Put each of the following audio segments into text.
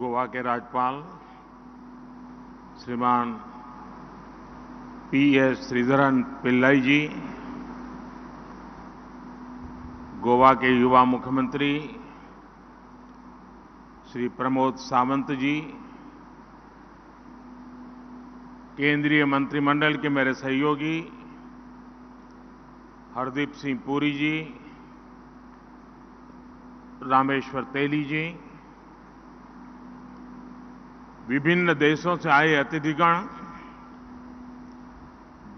गोवा के राज्यपाल श्रीमान पी एस श्रीधरन पिल्लई जी गोवा के युवा मुख्यमंत्री श्री प्रमोद सावंत जी केंद्रीय मंत्रिमंडल के मेरे सहयोगी हरदीप सिंह पुरी जी रामेश्वर तेली जी विभिन्न देशों से आए अतिथिगण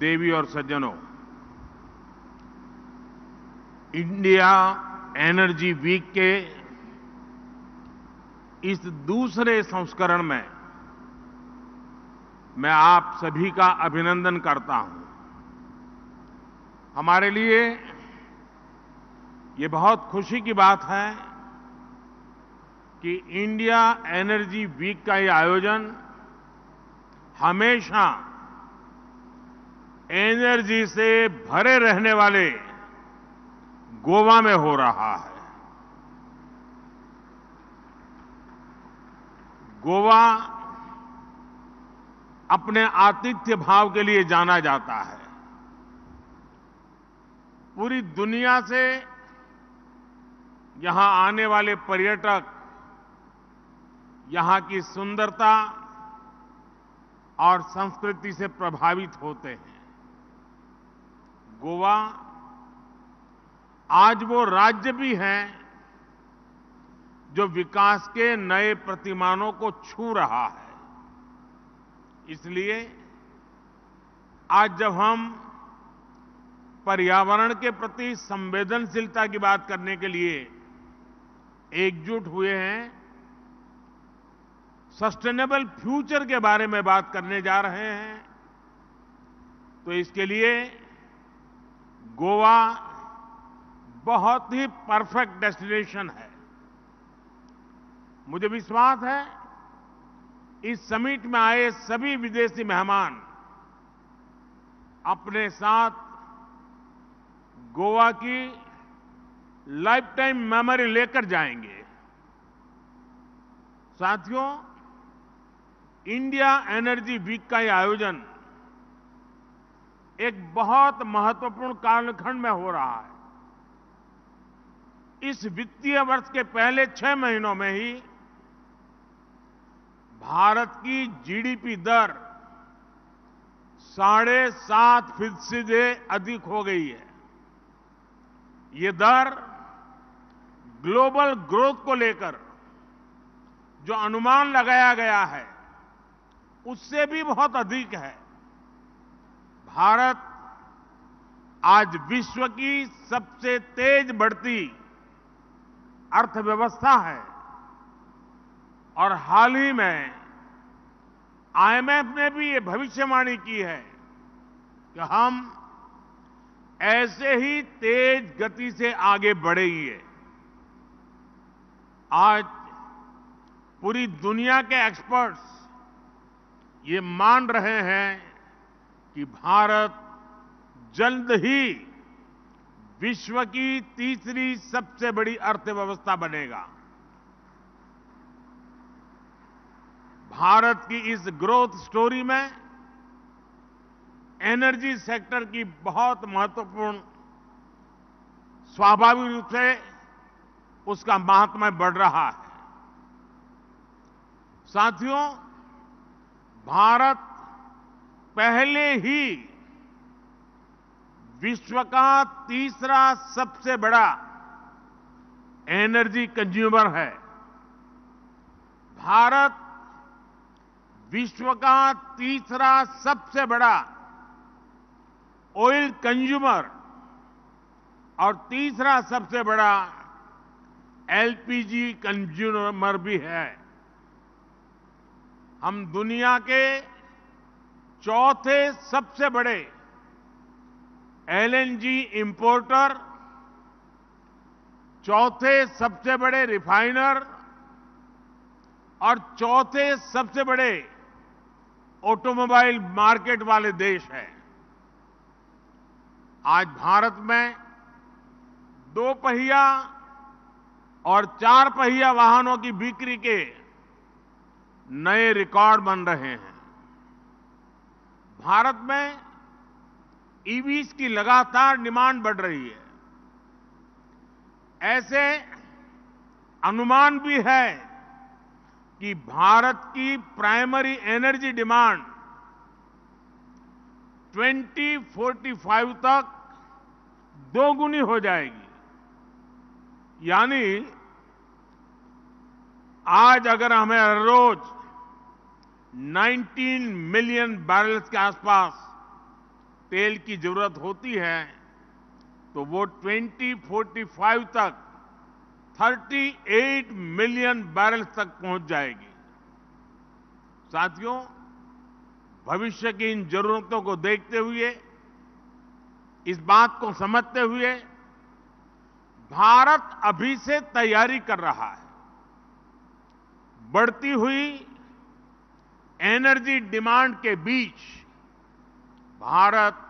देवी और सज्जनों इंडिया एनर्जी वीक के इस दूसरे संस्करण में मैं आप सभी का अभिनंदन करता हूं हमारे लिए ये बहुत खुशी की बात है कि इंडिया एनर्जी वीक का यह आयोजन हमेशा एनर्जी से भरे रहने वाले गोवा में हो रहा है गोवा अपने आतिथ्य भाव के लिए जाना जाता है पूरी दुनिया से यहां आने वाले पर्यटक यहां की सुंदरता और संस्कृति से प्रभावित होते हैं गोवा आज वो राज्य भी है जो विकास के नए प्रतिमानों को छू रहा है इसलिए आज जब हम पर्यावरण के प्रति संवेदनशीलता की बात करने के लिए एकजुट हुए हैं सस्टेनेबल फ्यूचर के बारे में बात करने जा रहे हैं तो इसके लिए गोवा बहुत ही परफेक्ट डेस्टिनेशन है मुझे विश्वास है इस समिट में आए सभी विदेशी मेहमान अपने साथ गोवा की लाइफ टाइम मेमोरी लेकर जाएंगे साथियों इंडिया एनर्जी वीक का यह आयोजन एक बहुत महत्वपूर्ण कालखंड में हो रहा है इस वित्तीय वर्ष के पहले छह महीनों में ही भारत की जीडीपी दर साढ़े सात फीसद अधिक हो गई है ये दर ग्लोबल ग्रोथ को लेकर जो अनुमान लगाया गया है उससे भी बहुत अधिक है भारत आज विश्व की सबसे तेज बढ़ती अर्थव्यवस्था है और हाल ही में आईएमएफ ने भी ये भविष्यवाणी की है कि हम ऐसे ही तेज गति से आगे बढ़ेंगे आज पूरी दुनिया के एक्सपर्ट्स ये मान रहे हैं कि भारत जल्द ही विश्व की तीसरी सबसे बड़ी अर्थव्यवस्था बनेगा भारत की इस ग्रोथ स्टोरी में एनर्जी सेक्टर की बहुत महत्वपूर्ण स्वाभाविक रूप से उसका महात्मा बढ़ रहा है साथियों भारत पहले ही विश्व का तीसरा सबसे बड़ा एनर्जी कंज्यूमर है भारत विश्व का तीसरा सबसे बड़ा ऑयल कंज्यूमर और तीसरा सबसे बड़ा एलपीजी कंज्यूमर भी है हम दुनिया के चौथे सबसे बड़े एलएनजी इंपोर्टर चौथे सबसे बड़े रिफाइनर और चौथे सबसे बड़े ऑटोमोबाइल मार्केट वाले देश हैं आज भारत में दो पहिया और चार पहिया वाहनों की बिक्री के नए रिकॉर्ड बन रहे हैं भारत में ईवीज e की लगातार डिमांड बढ़ रही है ऐसे अनुमान भी है कि भारत की प्राइमरी एनर्जी डिमांड 2045 तक दोगुनी हो जाएगी यानी आज अगर हमें हर रोज़ 19 मिलियन बैरल्स के आसपास तेल की जरूरत होती है तो वो 2045 तक 38 मिलियन बैरल्स तक पहुंच जाएगी साथियों भविष्य की इन जरूरतों को देखते हुए इस बात को समझते हुए भारत अभी से तैयारी कर रहा है बढ़ती हुई एनर्जी डिमांड के बीच भारत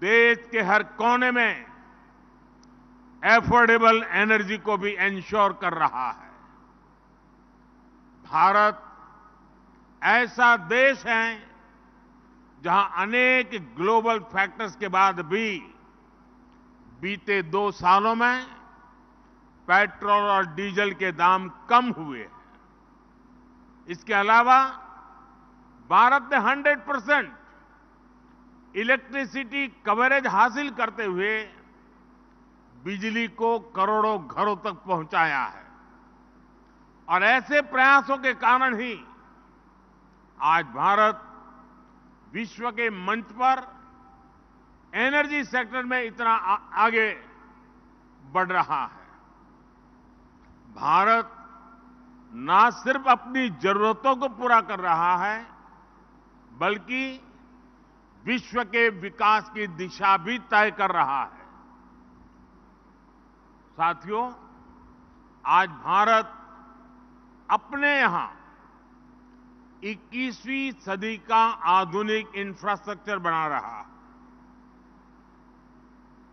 देश के हर कोने में एफोर्डेबल एनर्जी को भी एंश्योर कर रहा है भारत ऐसा देश है जहां अनेक ग्लोबल फैक्टर्स के बाद भी बीते दो सालों में पेट्रोल और डीजल के दाम कम हुए हैं इसके अलावा भारत ने 100 परसेंट इलेक्ट्रिसिटी कवरेज हासिल करते हुए बिजली को करोड़ों घरों तक पहुंचाया है और ऐसे प्रयासों के कारण ही आज भारत विश्व के मंच पर एनर्जी सेक्टर में इतना आगे बढ़ रहा है भारत ना सिर्फ अपनी जरूरतों को पूरा कर रहा है बल्कि विश्व के विकास की दिशा भी तय कर रहा है साथियों आज भारत अपने यहां 21वीं सदी का आधुनिक इंफ्रास्ट्रक्चर बना रहा है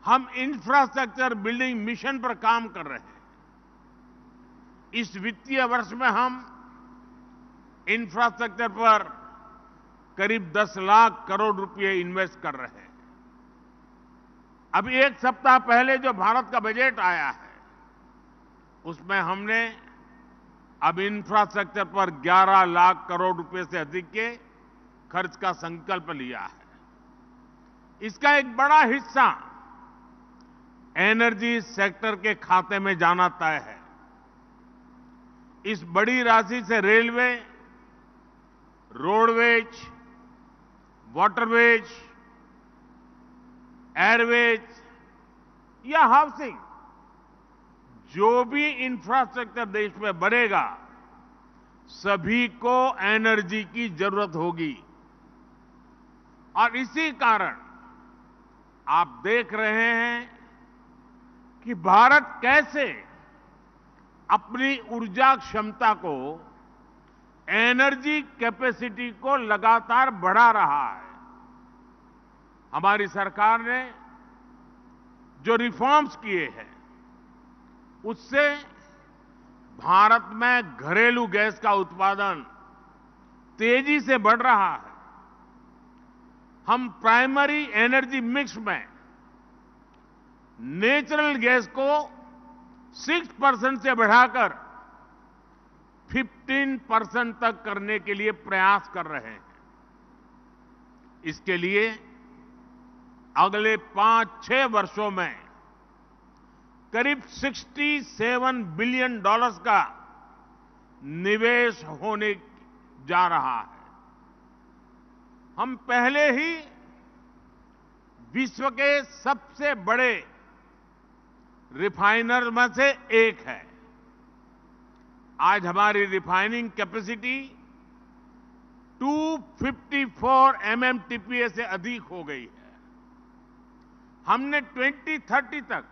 हम इंफ्रास्ट्रक्चर बिल्डिंग मिशन पर काम कर रहे हैं इस वित्तीय वर्ष में हम इंफ्रास्ट्रक्चर पर करीब 10 लाख करोड़ रुपए इन्वेस्ट कर रहे हैं अभी एक सप्ताह पहले जो भारत का बजट आया है उसमें हमने अब इंफ्रास्ट्रक्चर पर 11 लाख करोड़ रुपए से अधिक के खर्च का संकल्प लिया है इसका एक बड़ा हिस्सा एनर्जी सेक्टर के खाते में जाना तय है इस बड़ी राशि से रेलवे रोडवेज वाटरवेज एयरवेज या हाउसिंग जो भी इंफ्रास्ट्रक्चर देश में बनेगा सभी को एनर्जी की जरूरत होगी और इसी कारण आप देख रहे हैं कि भारत कैसे अपनी ऊर्जा क्षमता को एनर्जी कैपेसिटी को लगातार बढ़ा रहा है हमारी सरकार ने जो रिफॉर्म्स किए हैं उससे भारत में घरेलू गैस का उत्पादन तेजी से बढ़ रहा है हम प्राइमरी एनर्जी मिक्स में नेचुरल गैस को 6 परसेंट से बढ़ाकर 15 परसेंट तक करने के लिए प्रयास कर रहे हैं इसके लिए अगले पांच छह वर्षों में करीब 67 बिलियन डॉलर्स का निवेश होने जा रहा है हम पहले ही विश्व के सबसे बड़े रिफाइनर में से एक है आज हमारी रिफाइनिंग कैपेसिटी 254 एमएमटीपीए से अधिक हो गई है हमने 2030 तक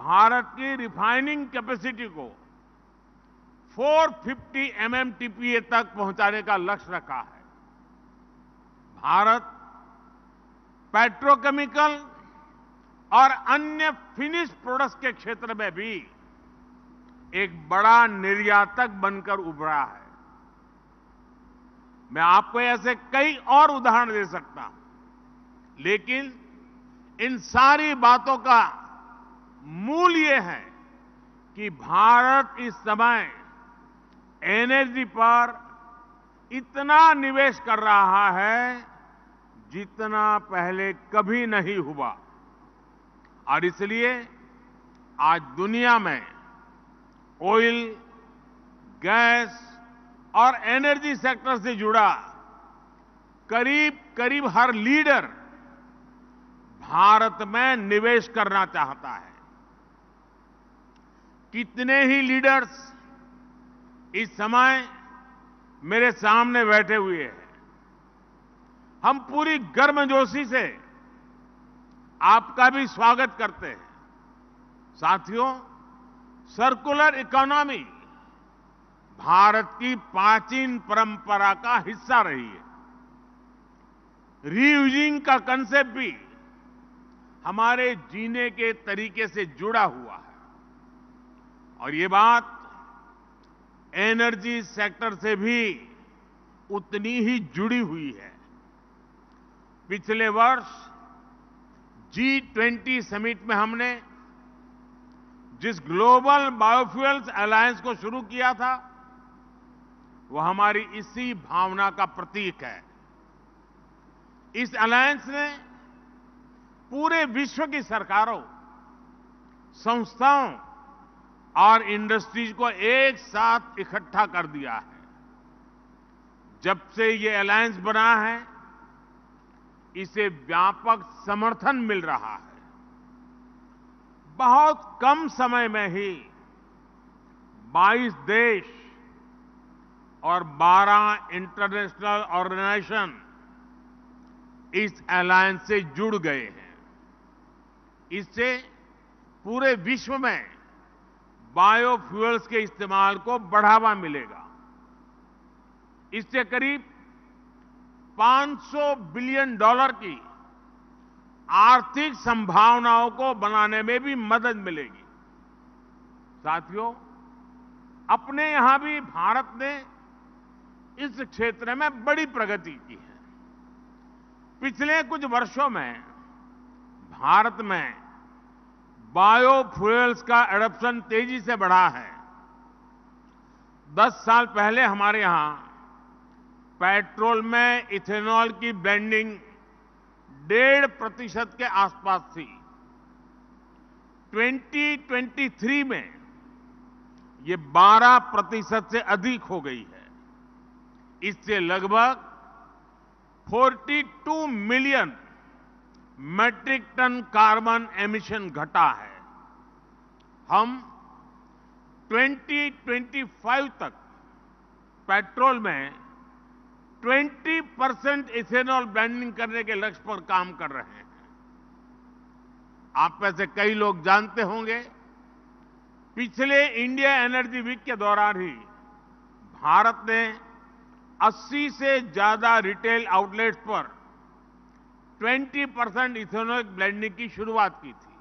भारत की रिफाइनिंग कैपेसिटी को 450 एमएमटीपीए तक पहुंचाने का लक्ष्य रखा है भारत पेट्रोकेमिकल और अन्य फिनिश प्रोडक्ट्स के क्षेत्र में भी एक बड़ा निर्यातक बनकर उभरा है मैं आपको ऐसे कई और उदाहरण दे सकता हूं लेकिन इन सारी बातों का मूल ये है कि भारत इस समय एनर्जी पर इतना निवेश कर रहा है जितना पहले कभी नहीं हुआ और इसलिए आज दुनिया में ऑयल गैस और एनर्जी सेक्टर से जुड़ा करीब करीब हर लीडर भारत में निवेश करना चाहता है कितने ही लीडर्स इस समय मेरे सामने बैठे हुए हैं हम पूरी गर्मजोशी से आपका भी स्वागत करते हैं साथियों सर्कुलर इकोनॉमी भारत की प्राचीन परंपरा का हिस्सा रही है रीयूजिंग का कंसेप्ट भी हमारे जीने के तरीके से जुड़ा हुआ है और ये बात एनर्जी सेक्टर से भी उतनी ही जुड़ी हुई है पिछले वर्ष जी ट्वेंटी समिट में हमने जिस ग्लोबल बायोफ्यूल्स अलायंस को शुरू किया था वो हमारी इसी भावना का प्रतीक है इस अलायंस ने पूरे विश्व की सरकारों संस्थाओं और इंडस्ट्रीज को एक साथ इकट्ठा कर दिया है जब से ये अलायंस बना है इसे व्यापक समर्थन मिल रहा है बहुत कम समय में ही 22 देश और 12 इंटरनेशनल ऑर्गेनाइजेशन इस अलायंस से जुड़ गए हैं इससे पूरे विश्व में बायोफ्यूल्स के इस्तेमाल को बढ़ावा मिलेगा इससे करीब 500 बिलियन डॉलर की आर्थिक संभावनाओं को बनाने में भी मदद मिलेगी साथियों अपने यहां भी भारत ने इस क्षेत्र में बड़ी प्रगति की है पिछले कुछ वर्षों में भारत में बायोफ्यूल्स का एडप्शन तेजी से बढ़ा है दस साल पहले हमारे यहां पेट्रोल में इथेनॉल की ब्लेंडिंग डेढ़ प्रतिशत के आसपास थी 2023 में ये 12 प्रतिशत से अधिक हो गई है इससे लगभग 42 million metric tonne carbon emission घटा है हम 2025 तक पेट्रोल में 20 परसेंट इथेनॉल ब्लेंडिंग करने के लक्ष्य पर काम कर रहे हैं आप में से कई लोग जानते होंगे पिछले इंडिया एनर्जी वीक के दौरान ही भारत ने 80 से ज्यादा रिटेल आउटलेट्स पर 20 परसेंट इथेनोइक ब्लेंडिंग की शुरुआत की थी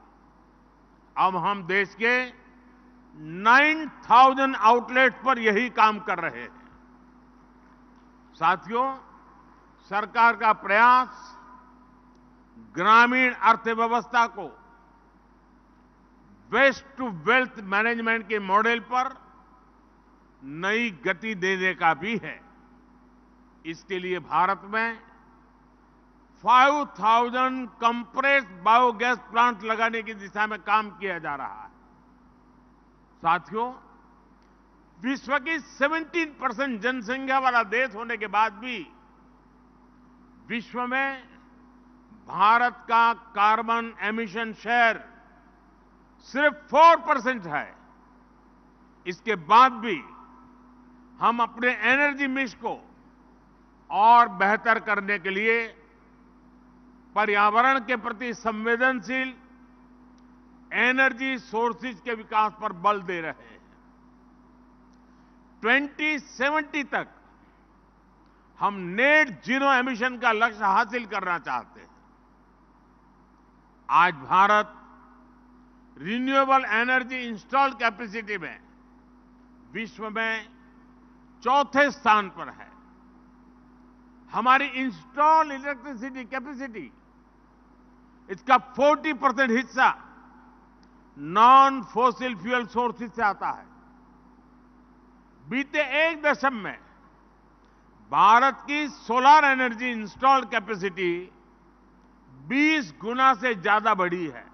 अब हम देश के 9,000 आउटलेट पर यही काम कर रहे हैं साथियों सरकार का प्रयास ग्रामीण अर्थव्यवस्था को वेस्ट टू वेल्थ मैनेजमेंट के मॉडल पर नई गति देने का भी है इसके लिए भारत में 5000 कंप्रेस बायोगैस प्लांट लगाने की दिशा में काम किया जा रहा है साथियों विश्व की 17 परसेंट जनसंख्या वाला देश होने के बाद भी विश्व में भारत का कार्बन एमिशन शेयर सिर्फ 4 परसेंट है इसके बाद भी हम अपने एनर्जी मिक्स को और बेहतर करने के लिए पर्यावरण के प्रति संवेदनशील एनर्जी सोर्सेज के विकास पर बल दे रहे हैं 2070 तक हम नेट जीरो एमिशन का लक्ष्य हासिल करना चाहते हैं आज Bharat renewable energy install capacity में विश्व में चौथे स्थान पर है हमारी इंस्टॉल इलेक्ट्रिसिटी कैपेसिटी इसका 40 परसेंट हिस्सा नॉन फोसिल फ्यूल सोर्सेज से आता है बीते एक दशक में भारत की सोलर एनर्जी इंस्टॉल कैपेसिटी 20 गुना से ज्यादा बढ़ी है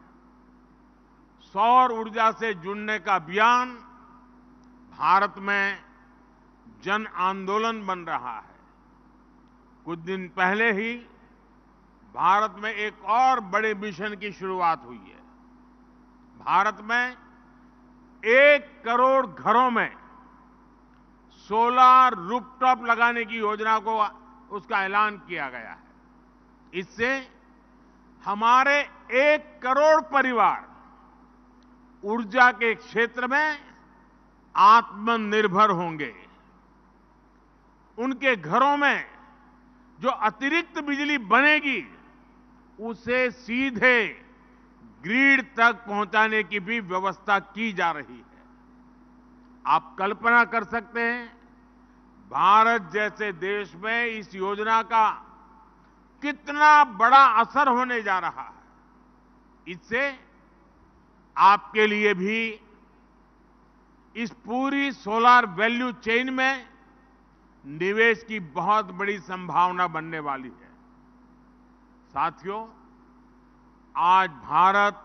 सौर ऊर्जा से जुड़ने का अभियान भारत में जन आंदोलन बन रहा है कुछ दिन पहले ही भारत में एक और बड़े मिशन की शुरुआत हुई है भारत में एक करोड़ घरों में सोलार रूपटॉप लगाने की योजना को उसका ऐलान किया गया है इससे हमारे एक करोड़ परिवार ऊर्जा के क्षेत्र में आत्मनिर्भर होंगे उनके घरों में जो अतिरिक्त बिजली बनेगी उसे सीधे ग्रीड तक पहुंचाने की भी व्यवस्था की जा रही है आप कल्पना कर सकते हैं भारत जैसे देश में इस योजना का कितना बड़ा असर होने जा रहा है इससे आपके लिए भी इस पूरी सोलार वैल्यू चेन में निवेश की बहुत बड़ी संभावना बनने वाली है साथियों आज भारत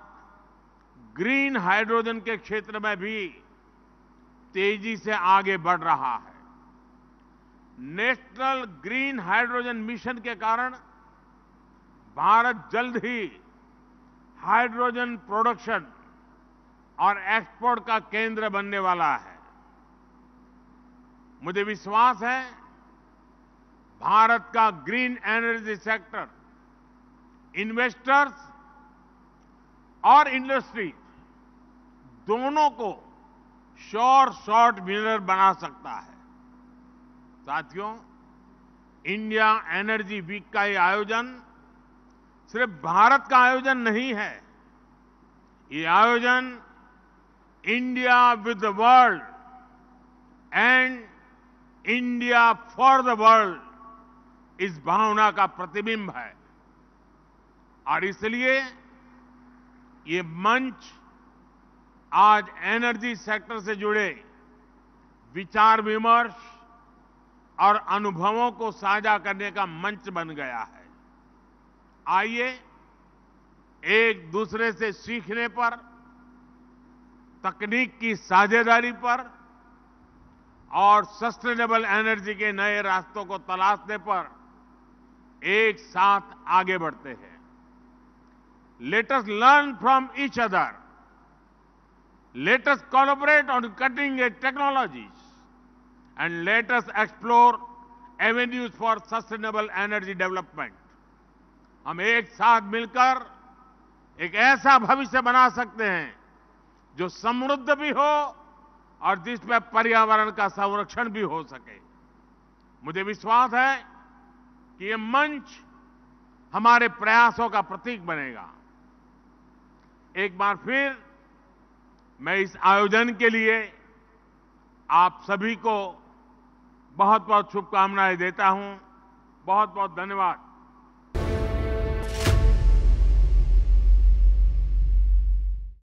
ग्रीन हाइड्रोजन के क्षेत्र में भी तेजी से आगे बढ़ रहा है नेशनल ग्रीन हाइड्रोजन मिशन के कारण भारत जल्द ही हाइड्रोजन प्रोडक्शन और एक्सपोर्ट का केंद्र बनने वाला है मुझे विश्वास है भारत का ग्रीन एनर्जी सेक्टर इन्वेस्टर्स और इंडस्ट्री दोनों को श्योर शॉर्ट विनर बना सकता है साथियों इंडिया एनर्जी वीक का यह आयोजन सिर्फ भारत का आयोजन नहीं है ये आयोजन India with the world and India for the world इस भावना का प्रतिबिंब है और इसलिए ये मंच आज एनर्जी सेक्टर से जुड़े विचार विमर्श और अनुभवों को साझा करने का मंच बन गया है आइए एक दूसरे से सीखने पर तकनीक की साझेदारी पर और सस्टेनेबल एनर्जी के नए रास्तों को तलाशने पर एक साथ आगे बढ़ते हैं let us learn from each other. Let us collaborate on cutting edge technologies and let us explore avenues for sustainable energy development. hum ek saath milkar ek aisa bhavishya bana sakte hain jo samruddh bhi ho aur jis mein paryavaran ka संरक्षण bhi ho sake mujhe vishwas hai ki ye manch हमारे प्रयासों का प्रतीक बनेगा एक बार फिर मैं इस आयोजन के लिए आप सभी को बहुत बहुत शुभकामनाएं देता हूं बहुत बहुत धन्यवाद